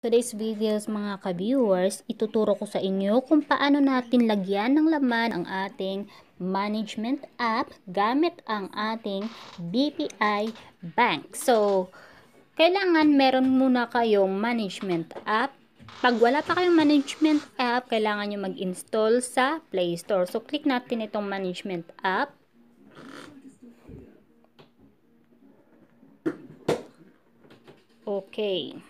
Today's videos mga ka-viewers, ituturo ko sa inyo kung paano natin lagyan ng laman ang ating management app gamit ang ating BPI Bank. So, kailangan meron muna kayong management app. Pag wala pa kayong management app, kailangan nyo mag-install sa Play Store. So, click natin itong management app. Okay.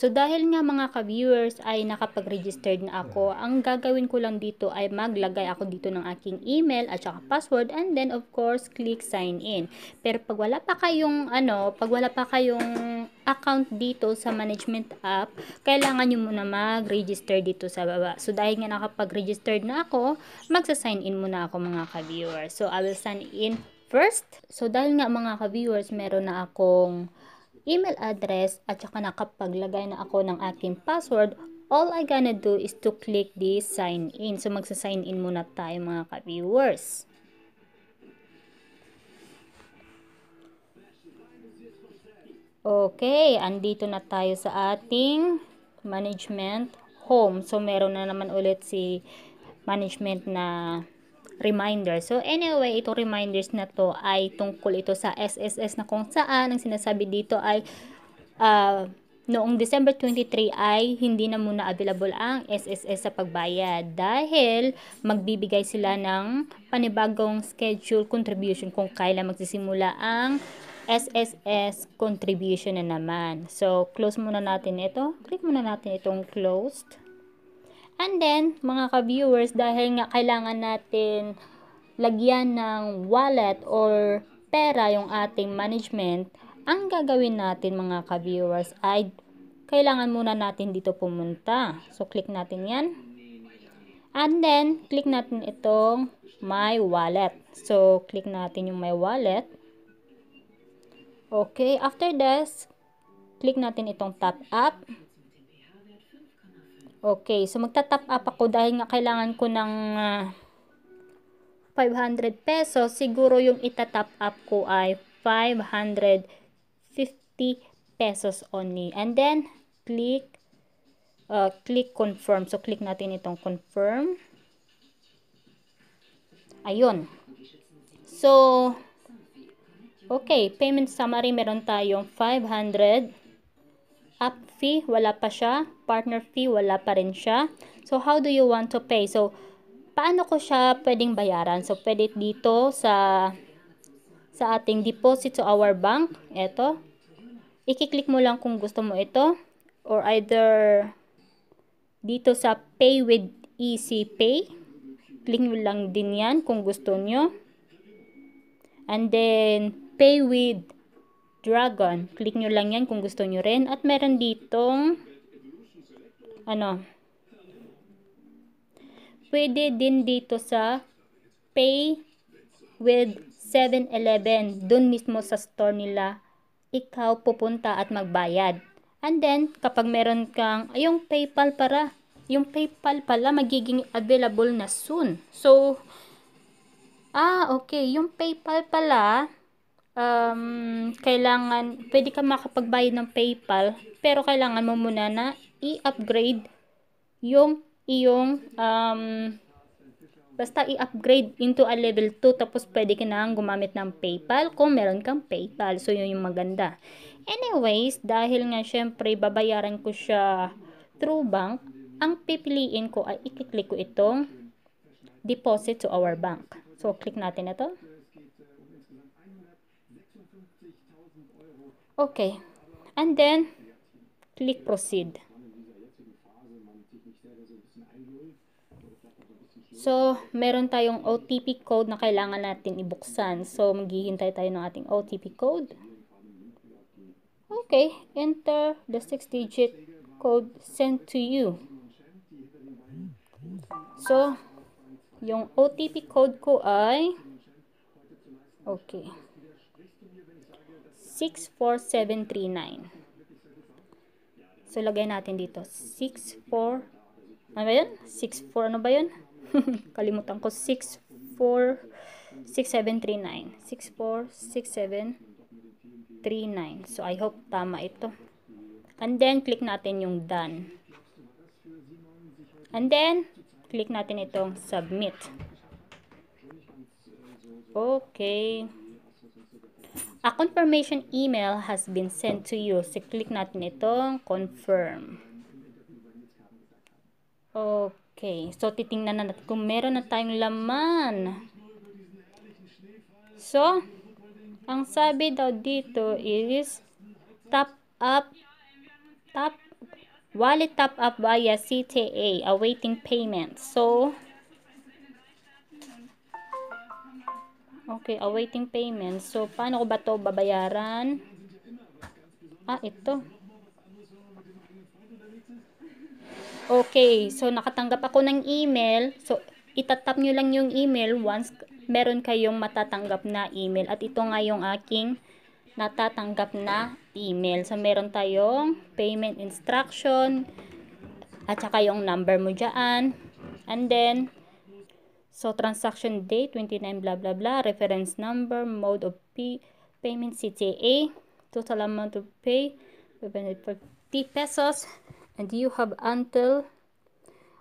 So dahil nga mga ka-viewers ay nakapag-registered na ako, ang gagawin ko lang dito ay maglagay ako dito ng aking email at saka password and then of course click sign in. Pero pag wala pa kayong ano, pag wala pa kayong account dito sa management app, kailangan nyo muna mag-register dito sa baba. So dahil nga nakapag-registered na ako, magsa-sign in muna ako mga ka-viewers. So I will sign in first. So dahil nga mga ka-viewers, meron na akong email address at saka nakapaglagay na ako ng aking password, all I gonna do is to click the sign in. So magsa-sign in muna tayo mga ka-viewers. Okay, andito na tayo sa ating management home. So meron na naman ulit si management na reminder. So anyway, ito reminders na to ay tungkol ito sa SSS na kung saan ang sinasabi dito ay uh, noong December 23 ay hindi na muna available ang SSS sa pagbayad dahil magbibigay sila ng panibagong schedule contribution kung kailan magsisimula ang SSS contribution na naman. So, close muna natin ito. Click muna natin itong closed. And then, mga ka-viewers, dahil nga kailangan natin lagyan ng wallet or pera yung ating management, ang gagawin natin mga ka-viewers ay kailangan muna natin dito pumunta. So, click natin yan. And then, click natin itong My Wallet. So, click natin yung My Wallet. Okay, after this, click natin itong top up. Okay, so magta-top up ako dahil nga kailangan ko ng uh, ah, 500 pesos. Siguro yung ita-top up ko ay 550 pesos only. And then, click uh, click confirm. So, click natin itong confirm. Ayun. So, okay, payment summary meron tayong 500 app fee, wala pa siya. Partner fee, wala pa rin siya. So, how do you want to pay? So, paano ko siya pwedeng bayaran? So, pwede dito sa sa ating deposit to our bank. Ito. Ikiklik mo lang kung gusto mo ito. Or either dito sa pay with easy pay. Click nyo lang din yan kung gusto nyo. And then, pay with dragon. Click nyo lang yan kung gusto nyo rin. At meron ditong, ano, pwede din dito sa pay with 7-Eleven. Doon mismo sa store nila, ikaw pupunta at magbayad. And then, kapag meron kang, yung PayPal para, yung PayPal pala magiging available na soon. So, ah, okay, yung PayPal pala, um, kailangan, pwede ka makapagbayad ng PayPal, pero kailangan mo muna na i-upgrade yung iyong um, basta i-upgrade into a level 2 tapos pwede ka nang gumamit ng PayPal kung meron kang PayPal. So, yun yung maganda. Anyways, dahil nga syempre babayaran ko siya through bank, ang pipiliin ko ay i-click ko itong deposit to our bank. So, click natin ito. okay and then click proceed So, meron tayong OTP code na kailangan natin ibuksan. So, maghihintay tayo ng ating OTP code. Okay, enter the 6-digit code sent to you. So, yung OTP code ko ay okay. 64739. So, lagay natin dito. 64, ano ba yun? 64, ano ba yun? Kalimutan ko. 64, 6739. 64, 6739. So, I hope tama ito. And then, click natin yung done. And then, click natin itong submit. Okay. A confirmation email has been sent to you. So, click natin itong confirm. Okay. So, titingnan na natin kung meron na tayong laman. So, ang sabi daw dito is top up top wallet top up via CTA awaiting payment. So, Okay, awaiting payment. So, paano ko ba to babayaran? Ah, ito. Okay, so nakatanggap ako ng email. So, itatap nyo lang yung email once meron kayong matatanggap na email. At ito nga yung aking natatanggap na email. So, meron tayong payment instruction at saka yung number mo dyan. And then, So, transaction date, 29, blah, blah, blah. Reference number, mode of pay, payment, CTA, total amount of pay, 50 pesos. And you have until,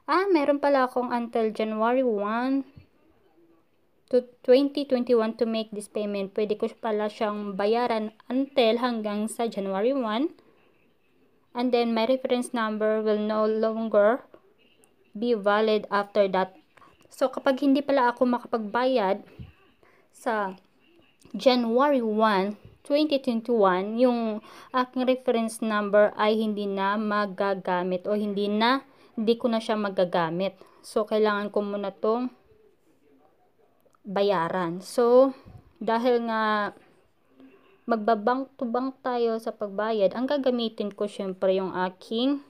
ah, meron pala akong until January 1 to 2021 to make this payment. Pwede ko pala siyang bayaran until hanggang sa January 1. And then, my reference number will no longer be valid after that So, kapag hindi pala ako makapagbayad sa January 1, 2021, yung aking reference number ay hindi na magagamit o hindi na, hindi ko na siya magagamit. So, kailangan ko muna tong bayaran. So, dahil nga magbabank-to-bank tayo sa pagbayad, ang gagamitin ko syempre yung aking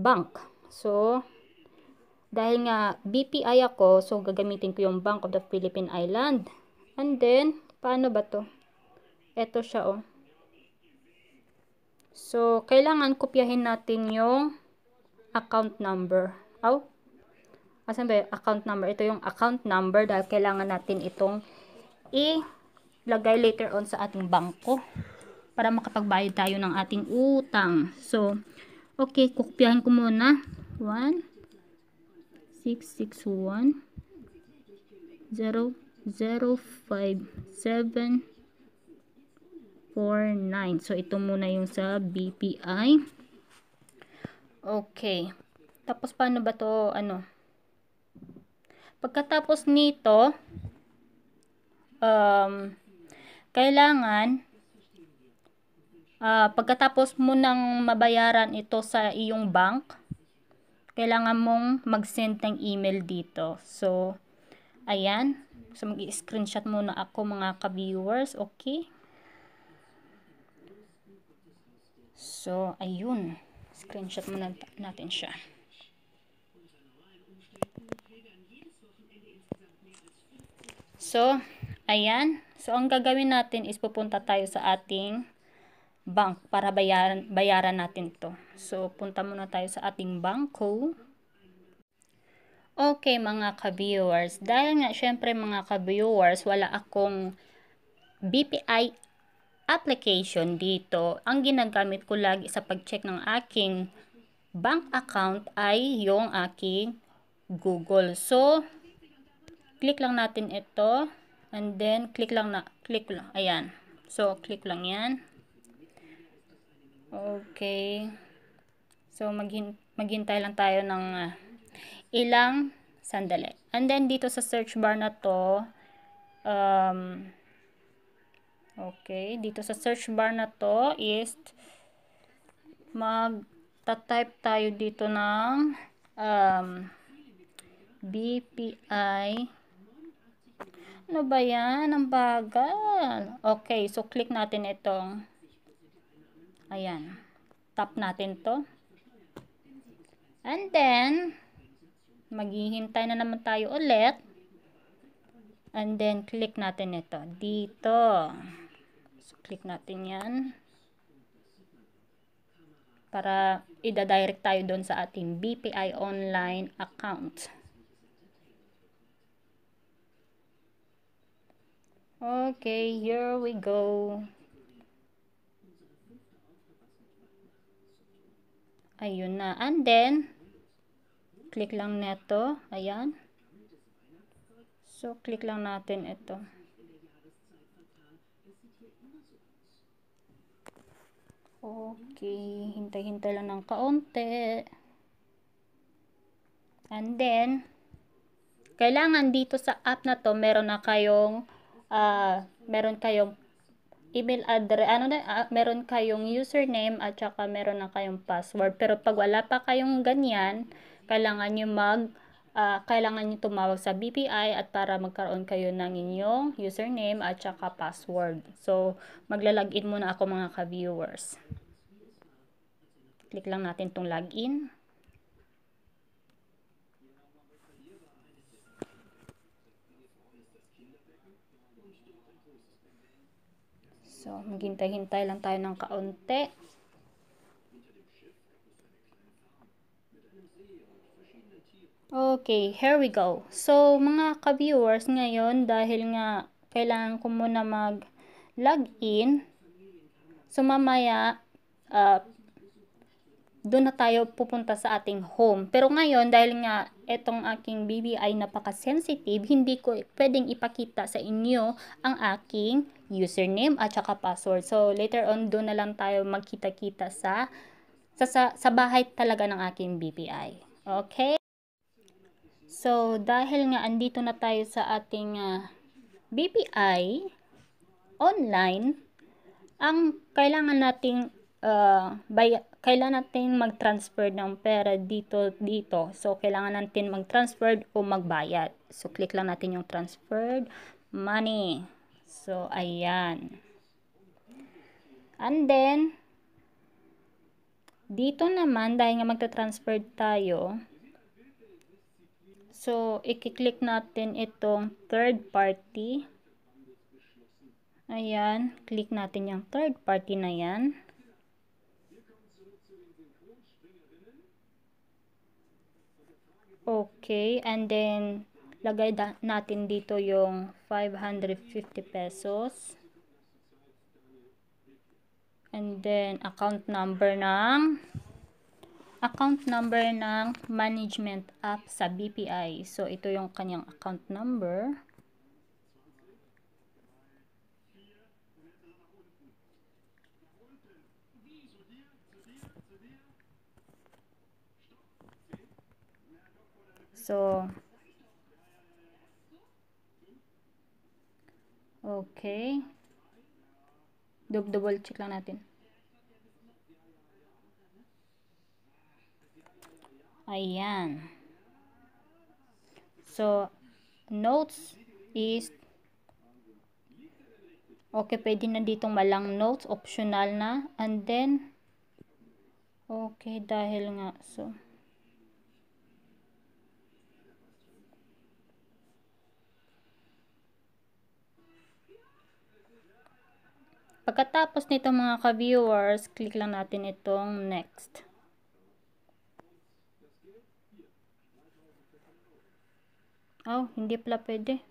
bank. So, dahil nga BPI ako, so gagamitin ko yung Bank of the Philippine Island. And then, paano ba to? Ito siya oh. So, kailangan kopyahin natin yung account number. Oh, asan ba yung account number? Ito yung account number dahil kailangan natin itong ilagay later on sa ating bangko para makapagbayad tayo ng ating utang. So, okay, kukupyahin ko muna. 1, 661 0 05749. So, ito muna yung sa BPI. Okay. Tapos, paano ba to ano? Pagkatapos nito, um, kailangan, uh, pagkatapos mo nang mabayaran ito sa iyong bank, kailangan mong mag-send ng email dito. So, ayan. So, mag-screenshot muna ako mga ka-viewers. Okay. So, ayun. Screenshot muna natin siya. So, ayan. So, ang gagawin natin is pupunta tayo sa ating bank para bayaran, bayaran natin to. So, punta muna tayo sa ating bangko. Okay mga ka-viewers, dahil nga syempre mga ka-viewers, wala akong BPI application dito. Ang ginagamit ko lagi sa pag-check ng aking bank account ay yung aking Google. So, click lang natin ito and then click lang na click lang. Ayan. So, click lang 'yan. Okay. So, maghin maghintay lang tayo ng uh, ilang sandali. And then, dito sa search bar na to, um, okay, dito sa search bar na to is magta-type tayo dito ng um, BPI ano ba yan? Ang bagal. Okay, so click natin itong Ayan. Tap natin to. And then, maghihintay na naman tayo ulit. And then, click natin ito. Dito. So, click natin yan. Para ida-direct tayo doon sa ating BPI online account. Okay, here we go. Ayun na. And then, click lang neto. Ayan. So, click lang natin ito. Okay. Hintay-hintay lang ng kaunti. And then, kailangan dito sa app na to, meron na kayong, uh, meron kayong email address, ano na, uh, meron kayong username at saka meron na kayong password. Pero pag wala pa kayong ganyan, kailangan nyo mag, uh, kailangan nyo tumawag sa BPI at para magkaroon kayo ng inyong username at saka password. So, maglalagin muna ako mga ka-viewers. Click lang natin tong login. So, maghintay-hintay lang tayo ng kaunti. Okay, here we go. So, mga ka-viewers ngayon, dahil nga kailangan ko muna mag-log in. So, mamaya, uh, doon na tayo pupunta sa ating home. Pero ngayon, dahil nga itong aking BBI napaka-sensitive, hindi ko pwedeng ipakita sa inyo ang aking username at saka password. So, later on, doon na lang tayo magkita-kita sa, sa, sa, bahay talaga ng aking BPI. Okay? So, dahil nga andito na tayo sa ating uh, ah, BPI online, ang kailangan nating uh, ah, by, kailangan natin mag-transfer ng pera dito dito. So, kailangan natin mag-transfer o magbayad. So, click lang natin yung transferred money. So, ayan. And then, dito naman, dahil nga magta-transfer tayo, so, i-click natin itong third party. Ayan, click natin yung third party na yan. Okay, and then, lagay natin dito yung 550 pesos. And then, account number ng account number ng management app sa BPI. So, ito yung kanyang account number. So, Okay. Double check lang natin. Ayan. So, notes is okay, pwede na ditong malang notes, optional na. And then, okay, dahil nga, so, Pagkatapos nito mga ka-viewers, click lang natin itong next. Oh, hindi pala pwede.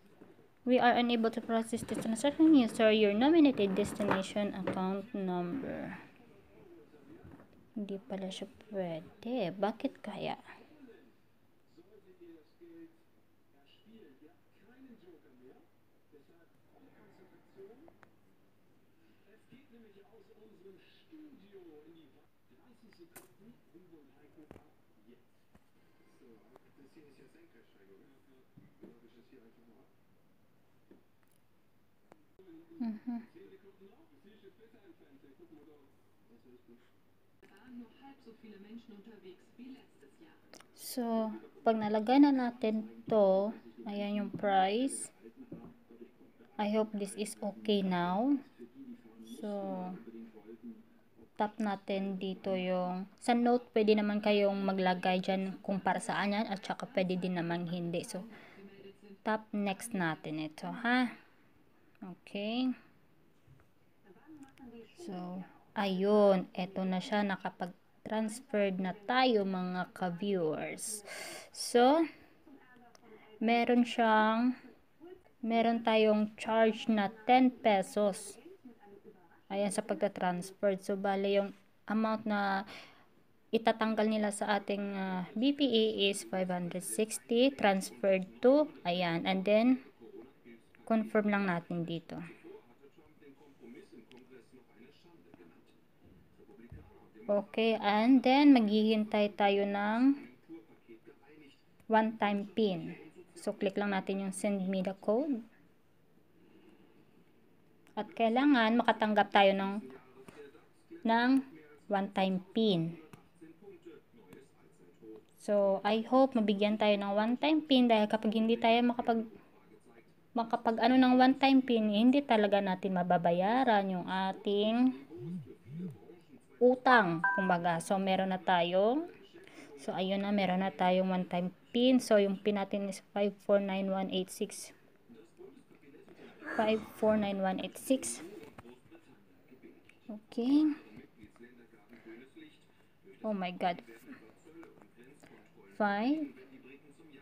We are unable to process this transaction user your nominated destination account number. Hindi pala siya pwede. Bakit kaya? So, pag nalagay na natin to, ayan yung price. I hope this is okay now. So, tap natin dito yung sa note pwede naman kayong maglagay dyan kung para saan yan at saka pwede din naman hindi so tap next natin ito ha okay So, ayun. Eto na siya. Nakapag-transferred na tayo mga ka-viewers. So, meron siyang meron tayong charge na 10 pesos. Ayan sa pagta-transfer. So, bale yung amount na itatanggal nila sa ating uh, ah, BPA e is 560 transferred to ayan and then confirm lang natin dito Okay, and then maghihintay tayo ng one time pin. So, click lang natin yung send me the code. At kailangan makatanggap tayo ng ng one time pin. So, I hope mabigyan tayo ng one time pin dahil kapag hindi tayo makapag makapag ano ng one time pin, hindi talaga natin mababayaran yung ating utang. Kumbaga, so meron na tayong So ayun na, meron na tayong one time pin. So yung pin natin is 549186. 549186. Okay. Oh my god. 5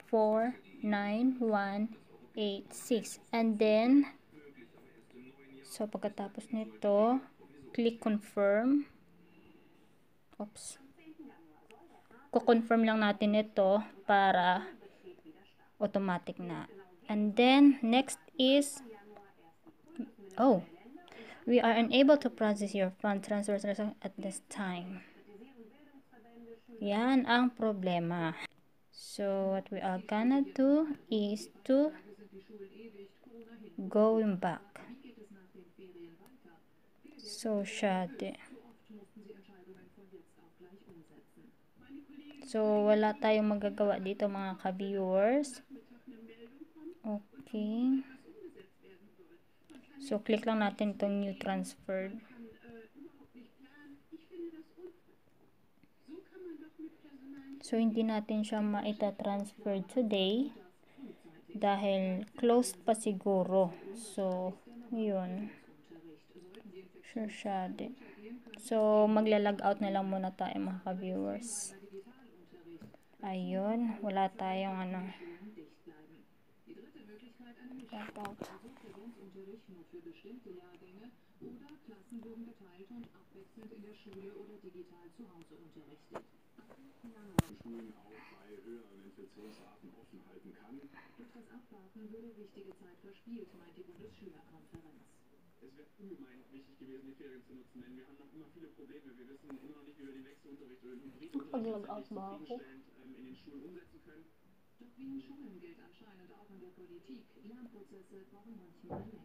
4 and then so pagkatapos nito click confirm Oops. Ko-confirm lang natin ito para automatic na. And then, next is, oh, we are unable to process your fund transfer at this time. Yan ang problema. So, what we are gonna do is to going back. So, shade. So, wala tayong magagawa dito mga ka-viewers. Okay. So, click lang natin itong new transfer. So, hindi natin siya maita-transfer today dahil closed pa siguro. So, yun. Sure siya din. So, magla-log out na lang muna tayo mga ka-viewers. Ayun, wala tayong ano. About. Schulen auch bei höheren Infektionsraten offen halten kann. Durch das Abwarten würde wichtige Zeit verspielt, meint die Bundesschülerkonferenz. Es wäre ungemein wichtig gewesen, die Ferien zu nutzen, denn wir haben noch immer viele Probleme. Wir wissen immer noch nicht, wie wir den Wechselunterricht oder in den Schulen umsetzen können. Doch wie in Schulen gilt anscheinend auch in der Politik, Lernprozesse brauchen manchmal länger.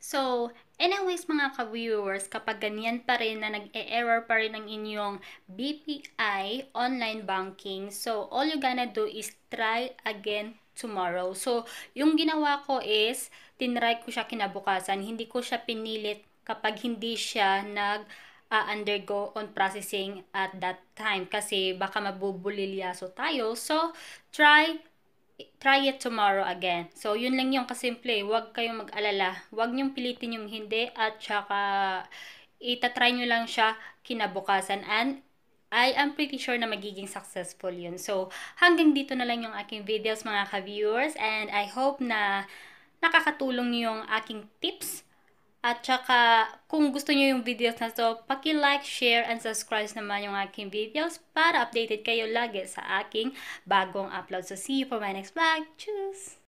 So, anyways mga ka-viewers, kapag ganyan pa rin na nag-e-error pa rin ang inyong BPI online banking, so all you gonna do is try again tomorrow. So, yung ginawa ko is, tinry ko siya kinabukasan. Hindi ko siya pinilit kapag hindi siya nag- uh, undergo on processing at that time kasi baka mabubulilyaso tayo. So, try try it tomorrow again. So, yun lang yung kasimple. Huwag kayong mag-alala. Huwag niyong pilitin yung hindi at saka itatry nyo lang siya kinabukasan and I am pretty sure na magiging successful yun. So, hanggang dito na lang yung aking videos mga ka-viewers and I hope na nakakatulong yung aking tips at saka, kung gusto nyo yung videos na to, paki-like, share, and subscribe naman yung aking videos para updated kayo lagi sa aking bagong upload. So, see you for my next vlog. Tschüss!